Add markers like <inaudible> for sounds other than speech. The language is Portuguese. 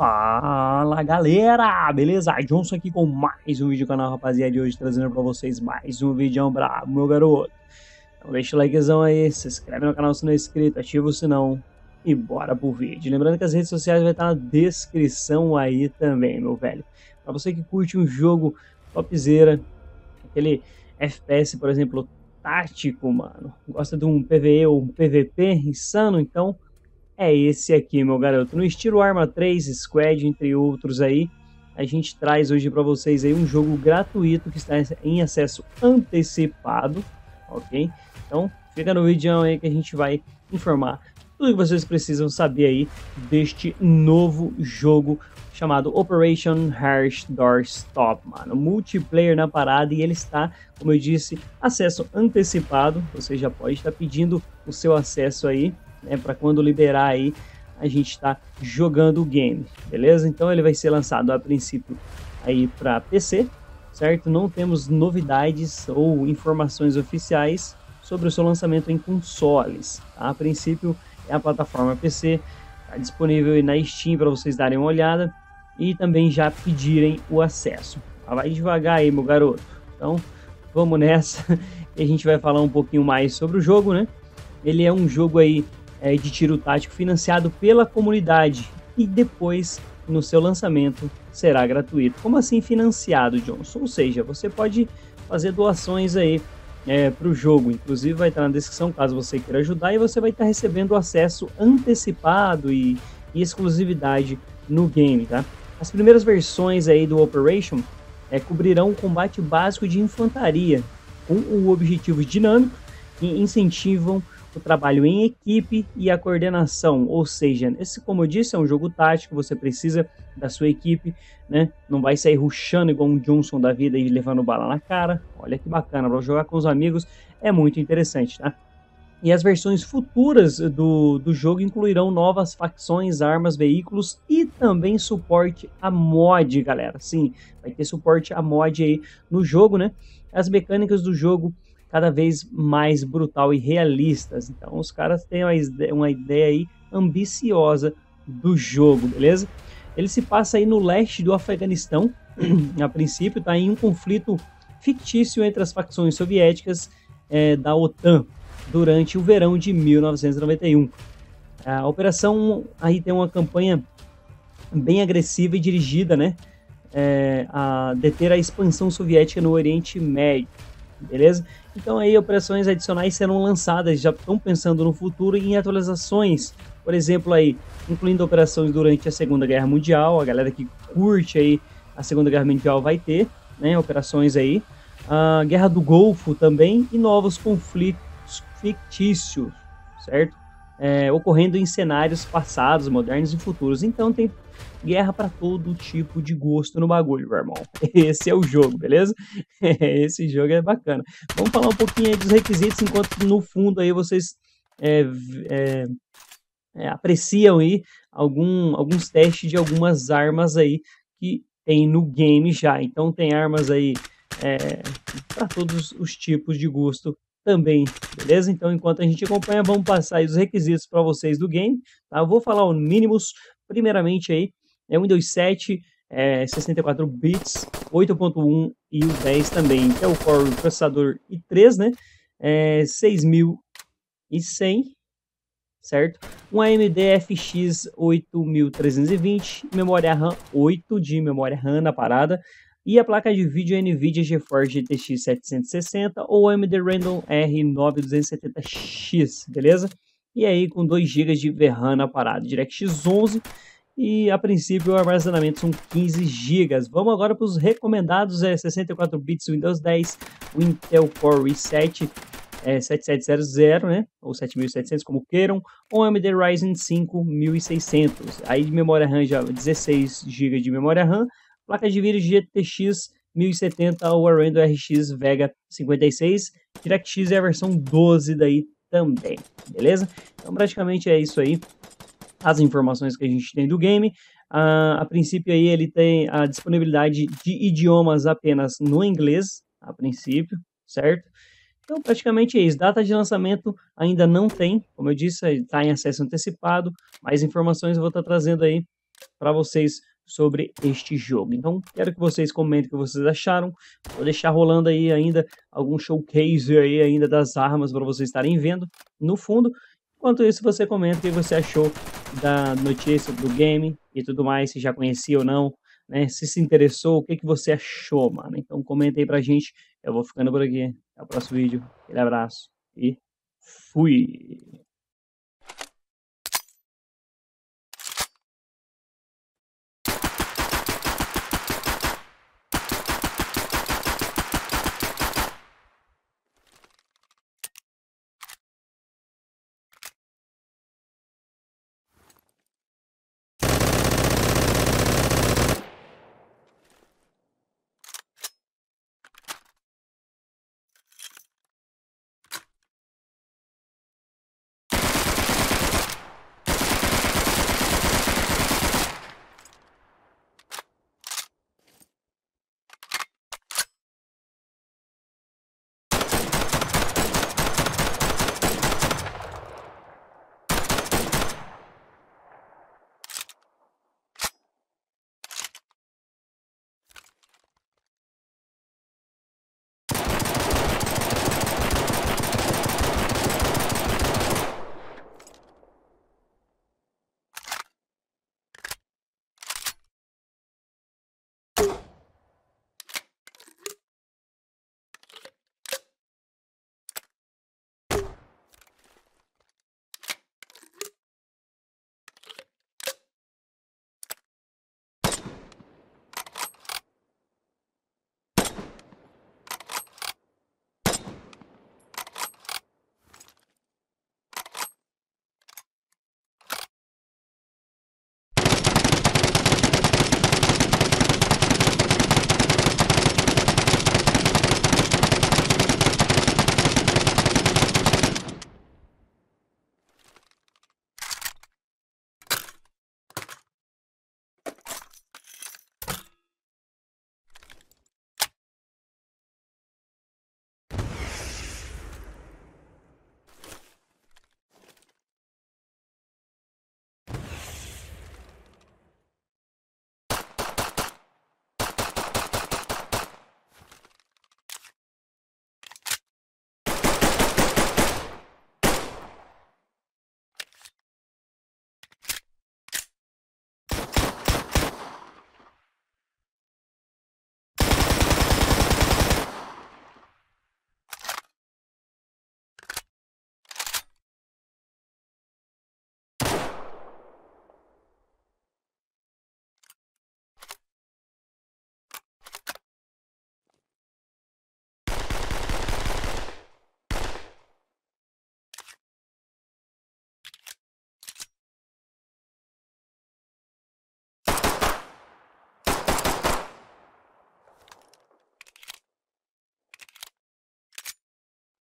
Fala galera, beleza? Johnson aqui com mais um vídeo do canal rapaziada de hoje trazendo pra vocês mais um vídeo brabo, meu garoto. Então deixa o likezão aí, se inscreve no canal se não é inscrito, ativa o sinão e bora pro vídeo. Lembrando que as redes sociais vai estar na descrição aí também, meu velho. Pra você que curte um jogo topzera, aquele FPS, por exemplo, tático, mano, gosta de um PvE ou um PvP insano, então é esse aqui, meu garoto. No estilo Arma 3, Squad, entre outros aí, a gente traz hoje para vocês aí um jogo gratuito que está em acesso antecipado, ok? Então, fica no vídeo aí que a gente vai informar tudo que vocês precisam saber aí deste novo jogo chamado Operation Harsh Door Stop, mano. Multiplayer na parada e ele está, como eu disse, acesso antecipado. Você já pode estar pedindo o seu acesso aí né, para quando liberar aí a gente está jogando o game, beleza? Então ele vai ser lançado a princípio aí para PC, certo? Não temos novidades ou informações oficiais sobre o seu lançamento em consoles. Tá? A princípio é a plataforma PC, está disponível aí na Steam para vocês darem uma olhada e também já pedirem o acesso. Tá? Vai devagar aí, meu garoto. Então vamos nessa <laughs> e a gente vai falar um pouquinho mais sobre o jogo, né? Ele é um jogo aí é, de tiro tático financiado pela comunidade e depois no seu lançamento será gratuito. Como assim financiado, Johnson? Ou seja, você pode fazer doações aí é, para o jogo. Inclusive vai estar na descrição caso você queira ajudar e você vai estar recebendo acesso antecipado e, e exclusividade no game, tá? As primeiras versões aí do Operation é, cobrirão o combate básico de infantaria com o objetivo dinâmico e incentivam o trabalho em equipe e a coordenação. Ou seja, esse, como eu disse, é um jogo tático, você precisa da sua equipe, né? Não vai sair ruxando igual um Johnson da vida e levando bala na cara. Olha que bacana, para jogar com os amigos é muito interessante, tá? E as versões futuras do, do jogo incluirão novas facções, armas, veículos e também suporte a mod, galera. Sim, vai ter suporte a mod aí no jogo, né? As mecânicas do jogo cada vez mais brutal e realistas. Então os caras têm uma ideia aí ambiciosa do jogo, beleza? Ele se passa aí no leste do Afeganistão, <clears throat> a princípio, está em um conflito fictício entre as facções soviéticas é, da OTAN durante o verão de 1991. A operação aí tem uma campanha bem agressiva e dirigida, né, é, a deter a expansão soviética no Oriente Médio beleza? Então aí operações adicionais serão lançadas, já estão pensando no futuro em atualizações. Por exemplo, aí, incluindo operações durante a Segunda Guerra Mundial, a galera que curte aí a Segunda Guerra Mundial vai ter, né, operações aí. A Guerra do Golfo também e novos conflitos fictícios, certo? É, ocorrendo em cenários passados, modernos e futuros. Então tem guerra para todo tipo de gosto no bagulho, meu irmão. <laughs> Esse é o jogo, beleza? <laughs> Esse jogo é bacana. Vamos falar um pouquinho dos requisitos, enquanto no fundo aí vocês é, é, é, apreciam aí algum, alguns testes de algumas armas aí que tem no game já. Então tem armas aí é, para todos os tipos de gosto também, beleza? Então, enquanto a gente acompanha, vamos passar os requisitos para vocês do game, tá? Eu vou falar o mínimos Primeiramente aí, é o Windows 7, é, 64 bits, 8.1 e o 10 também. Que então, é o Core processador i3, né? É, 6100, certo? Um AMD FX 8320, memória RAM 8 de memória RAM na parada. E a placa de vídeo NVIDIA GeForce GTX 760 ou AMD Random R9270X, beleza? E aí com 2 GB de VRAM na parada, DirectX 11 e a princípio o armazenamento são 15 GB. Vamos agora para os recomendados, é 64 bits Windows 10, o Intel Core i7 é, 7700, né, ou 7700 como queiram, ou AMD Ryzen 5 1600. Aí de memória RAM já 16 GB de memória RAM, placa de vídeo GTX 1070 ou a RX Vega 56. DirectX é a versão 12 daí também, beleza? Então praticamente é isso aí, as informações que a gente tem do game. Uh, a princípio aí ele tem a disponibilidade de idiomas apenas no inglês, a princípio, certo? Então, praticamente é isso. Data de lançamento ainda não tem, como eu disse, está em acesso antecipado. Mais informações eu vou estar tá trazendo aí para vocês sobre este jogo. Então, quero que vocês comentem o que vocês acharam. Vou deixar rolando aí ainda algum showcase aí ainda das armas para vocês estarem vendo no fundo. Enquanto isso, você comenta o que você achou da notícia do game e tudo mais, se já conhecia ou não, né? Se se interessou, o que, que você achou, mano? Então comenta aí pra gente. Eu vou ficando por aqui. Até o próximo vídeo. Aquele abraço e fui!